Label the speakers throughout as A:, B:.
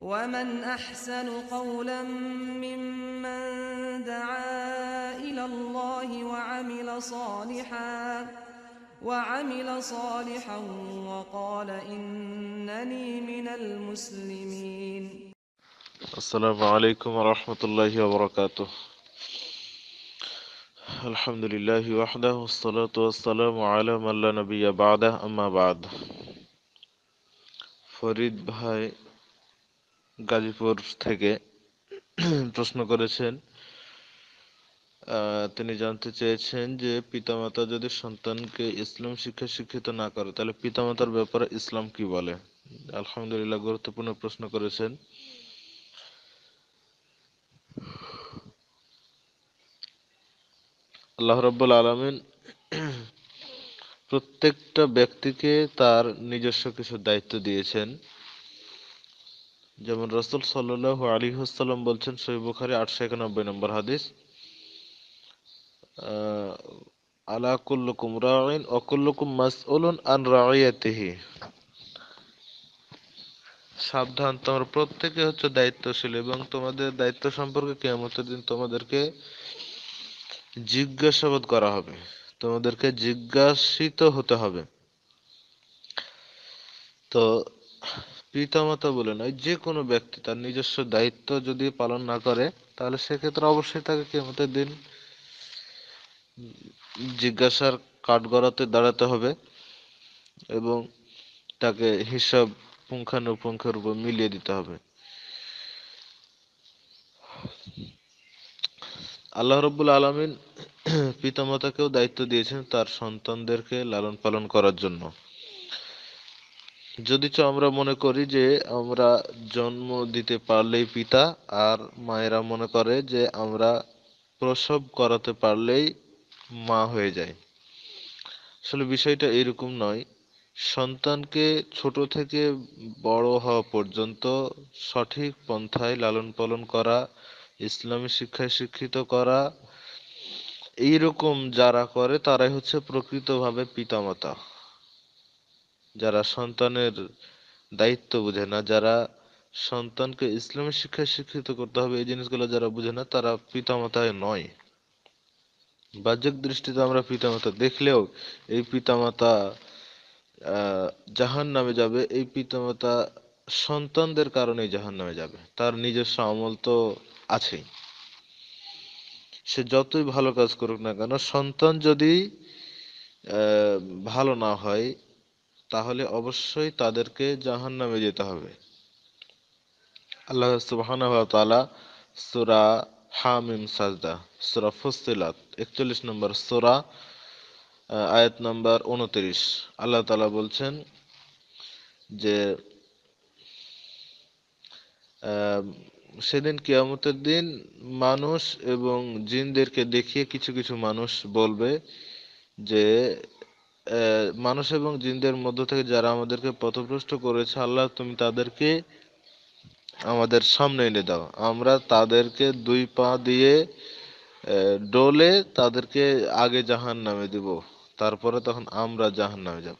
A: ومن احسن قولا ممن دعا الى الله وعمل صالحا وعمل صالحا وقال انني من المسلمين السلام عليكم ورحمه الله وبركاته الحمد لله وحده والصلاه والسلام على من لا نبي بعده اما بعد فريد بهاي গাজীপুর থেকে প্রশ্ন করেছেন তিনি জানতে চেয়েছেন যে পিতামাতা যদি সন্তানকে ইসলাম শিক্ষা শিক্ষিত না করে তাহলে পিতামাতার ব্যাপারে ইসলাম কি বলে আলহামদুলিল্লাহ গুরুত্বপূর্ণ প্রশ্ন করেছেন আল্লাহ রব্বুল আলমিন প্রত্যেকটা ব্যক্তিকে তার নিজস্ব কিছু দায়িত্ব দিয়েছেন যেমন রসুল সাল্লাহ আলী হাসাল্লাম বলছেন সহি বুখারি আটশো একানব্বই নম্বর হাদিস আলাকুল্লুকুম রাইন অকুল্লুকুম মাসউলুন আন রাইয়াতিহি সাবধান তোমার প্রত্যেকে হচ্ছে দায়িত্বশীল এবং তোমাদের দায়িত্ব সম্পর্কে কেয়ামতের দিন তোমাদেরকে জিজ্ঞাসাবাদ করা হবে তোমাদেরকে জিজ্ঞাসিত হতে হবে তো পিতামাতা বলে নয় যে কোনো ব্যক্তি তার নিজস্ব দায়িত্ব যদি পালন না করে তাহলে সেক্ষেত্রে অবশ্যই তাকে কেমতের দিন জিজ্ঞাসার কাঠগড়াতে দাঁড়াতে হবে এবং তাকে হিসাব পুঙ্খানুপুঙ্খের উপর মিলিয়ে দিতে হবে আল্লাহ রব্বুল আলমিন পিতামাতাকেও দায়িত্ব দিয়েছেন তার সন্তানদেরকে লালন পালন করার জন্য যদি তো আমরা মনে করি যে আমরা জন্ম দিতে পারলেই পিতা আর মায়েরা মনে করে যে আমরা প্রসব করাতে পারলেই মা হয়ে যায় আসলে বিষয়টা এরকম নয় সন্তানকে ছোট থেকে বড় হওয়া পর্যন্ত সঠিক পন্থায় লালন পালন করা ইসলামী শিক্ষায় শিক্ষিত করা এইরকম যারা করে তারাই হচ্ছে প্রকৃতভাবে পিতামাতা যারা সন্তানের দায়িত্ব বুঝে না যারা সন্তানকে ইসলামী শিক্ষায় শিক্ষিত করতে হবে এই জিনিসগুলো যারা বুঝে না তারা পিতামাতায় নয় বাহ্যিক দৃষ্টিতে আমরা পিতামাতা দেখলেও এই পিতামাতা জাহান নামে যাবে এই পিতামাতা সন্তানদের কারণেই জাহান নামে যাবে তার নিজস্ব আমল তো আছেই সে যতই ভালো কাজ করুক না কেন সন্তান যদি ভালো না হয় তাহলে অবশ্যই তাদেরকে জাহান নামে যেতে হবে আল্লাহ সুবাহানা সুরা হামিম সাজদা সুরা ফুসিলাত একচল্লিশ নম্বর সুরা আয়াত নম্বর উনত্রিশ আল্লাহ তালা বলছেন যে সেদিন কিয়ামতের দিন মানুষ এবং জিনদেরকে দেখিয়ে কিছু কিছু মানুষ বলবে যে মানুষ এবং জিনদের মধ্য থেকে যারা আমাদেরকে পথভ্রষ্ট করেছে আল্লাহ তুমি তাদেরকে আমাদের সামনে এনে দাও আমরা তাদেরকে দুই পা দিয়ে ডোলে তাদেরকে আগে জাহান নামে দিব তারপরে তখন আমরা জাহান নামে যাব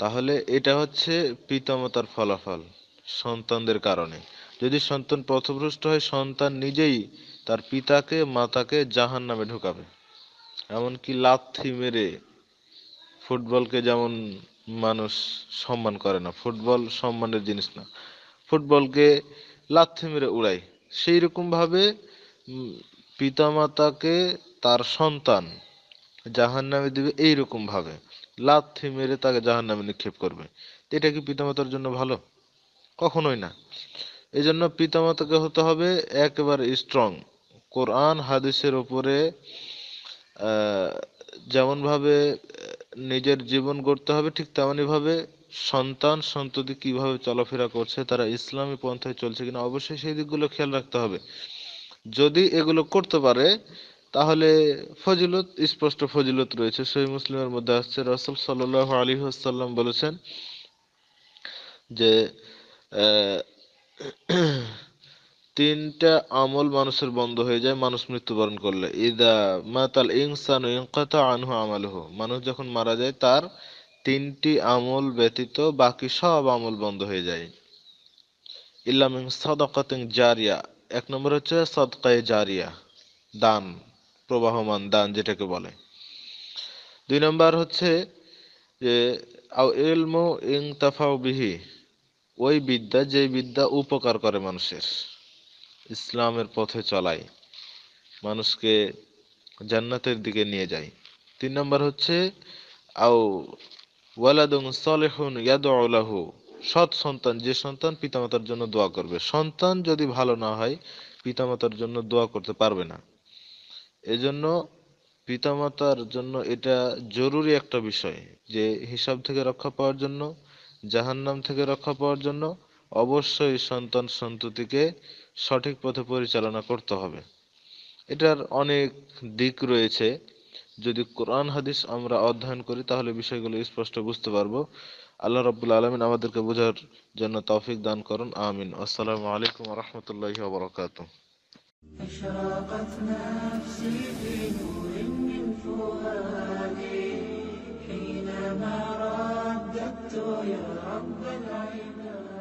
A: তাহলে এটা হচ্ছে পিতামাতার ফলাফল সন্তানদের কারণে যদি সন্তান পথভ্রষ্ট হয় সন্তান নিজেই তার পিতাকে মাতাকে জাহান নামে ঢুকাবে এমনকি লাথি মেরে ফুটবলকে যেমন মানুষ সম্মান করে না ফুটবল সম্মানের জিনিস না ফুটবলকে লাথি মেরে উড়ায় সেই রকমভাবে পিতামাতাকে তার সন্তান জাহান নামে দেবে এইরকমভাবে লাথি মেরে তাকে জাহান নামে নিক্ষেপ করবে এটা কি পিতামাতার জন্য ভালো কখনোই না এই জন্য পিতামাতাকে হতে হবে একেবারে স্ট্রং কোরআন হাদিসের ওপরে যেমনভাবে নিজের জীবন গড়তে হবে ঠিক তেমনইভাবে সন্তান সন্ততি কিভাবে চলাফেরা করছে তারা ইসলামী পন্থায় চলছে কিনা অবশ্যই সেই দিকগুলো খেয়াল রাখতে হবে যদি এগুলো করতে পারে তাহলে ফজিলত স্পষ্ট ফজিলত রয়েছে সেই মুসলিমের মধ্যে আসছে রসুল সাল্লাহ আলী আসাল্লাম বলেছেন যে তিনটা আমল মানুষের বন্ধ হয়ে যায় মানুষ মৃত্যুবরণ করলে ইদা মাতাল ইনসান ইনকাতা আনহু আমালহু মানুষ যখন মারা যায় তার তিনটি আমল ব্যতীত বাকি সব আমল বন্ধ হয়ে যায় ইল্লাম সদকাতিং জারিয়া এক নম্বর হচ্ছে সদকায়ে জারিয়া দান প্রবাহমান দান যেটাকে বলে দুই নম্বর হচ্ছে যে আও এলমো ইংতাফাও বিহি ওই বিদ্যা যে বিদ্যা উপকার করে মানুষের ইসলামের পথে চলায় মানুষকে জান্নাতের দিকে নিয়ে যায় তিন নম্বর হচ্ছে আও ওয়ালাদুং সলেহুন ইয়াদুলাহু সৎ সন্তান যে সন্তান পিতামাতার জন্য দোয়া করবে সন্তান যদি ভালো না হয় পিতামাতার জন্য দোয়া করতে পারবে না এজন্য পিতামাতার জন্য এটা জরুরি একটা বিষয় যে হিসাব থেকে রক্ষা পাওয়ার জন্য জাহান্নাম থেকে রক্ষা পাওয়ার জন্য অবশ্যই সন্তান সন্ততিকে সঠিক পথে পরিচালনা করতে হবে এটার অনেক দিক রয়েছে যদি কোরআন হাদিস আমরা অধ্যয়ন করি তাহলে বিষয়গুলো স্পষ্ট বুঝতে পারবো আল্লাহ রবুল্লা আলমিন আমাদেরকে বোঝার জন্য তৌফিক দান করুন আমিন আসসালামু আলাইকুম রহমতুল্লাহ বরকাত حينما رددت يا رب العباد